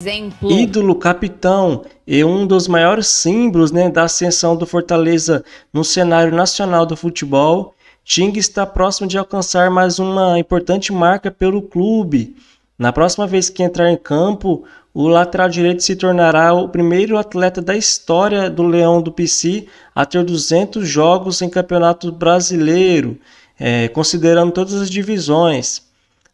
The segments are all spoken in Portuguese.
exemplo. Ídolo, capitão e um dos maiores símbolos né, da ascensão do Fortaleza no cenário nacional do futebol, Ting está próximo de alcançar mais uma importante marca pelo clube. Na próxima vez que entrar em campo, o lateral direito se tornará o primeiro atleta da história do Leão do PC a ter 200 jogos em campeonato brasileiro, é, considerando todas as divisões.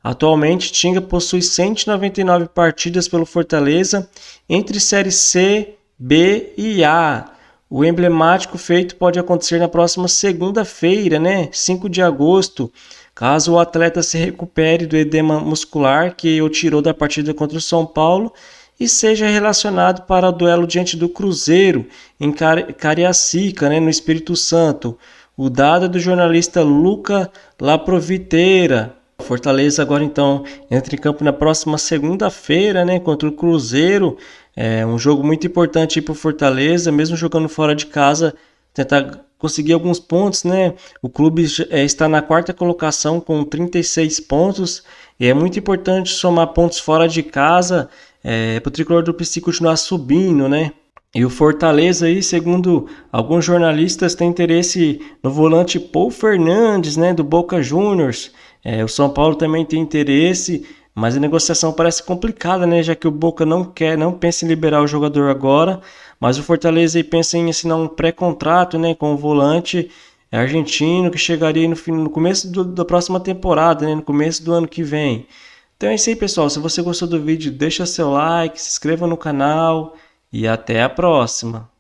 Atualmente, Tinga possui 199 partidas pelo Fortaleza entre Série C, B e A. O emblemático feito pode acontecer na próxima segunda-feira, né? 5 de agosto, caso o atleta se recupere do edema muscular que o tirou da partida contra o São Paulo e seja relacionado para o duelo diante do Cruzeiro em Cariacica, né, no Espírito Santo. O dado é do jornalista Luca Laproviteira. Fortaleza agora então entra em campo na próxima segunda-feira, né, contra o Cruzeiro. É um jogo muito importante para o Fortaleza, mesmo jogando fora de casa, tentar conseguir alguns pontos, né? O clube é, está na quarta colocação com 36 pontos e é muito importante somar pontos fora de casa é, para o tricolor do Psi continuar subindo, né? E o Fortaleza aí, segundo alguns jornalistas, tem interesse no volante Paul Fernandes, né, do Boca Juniors. É, o São Paulo também tem interesse, mas a negociação parece complicada, né, já que o Boca não quer, não pensa em liberar o jogador agora, mas o Fortaleza aí pensa em assinar um pré-contrato, né, com o volante argentino que chegaria no, fim, no começo do, da próxima temporada, né, no começo do ano que vem. Então é isso aí, pessoal. Se você gostou do vídeo, deixa seu like, se inscreva no canal e até a próxima!